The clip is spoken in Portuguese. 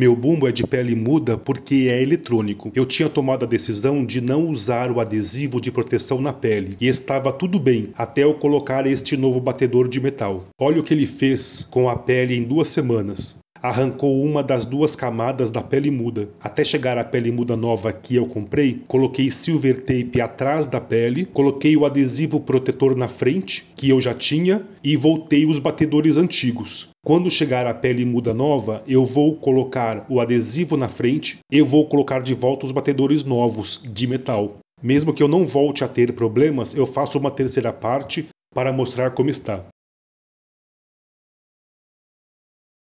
Meu bumbo é de pele muda porque é eletrônico. Eu tinha tomado a decisão de não usar o adesivo de proteção na pele e estava tudo bem até eu colocar este novo batedor de metal. Olha o que ele fez com a pele em duas semanas. Arrancou uma das duas camadas da pele muda. Até chegar à pele muda nova que eu comprei, coloquei silver tape atrás da pele, coloquei o adesivo protetor na frente, que eu já tinha, e voltei os batedores antigos. Quando chegar a pele muda nova, eu vou colocar o adesivo na frente, eu vou colocar de volta os batedores novos de metal. Mesmo que eu não volte a ter problemas, eu faço uma terceira parte para mostrar como está.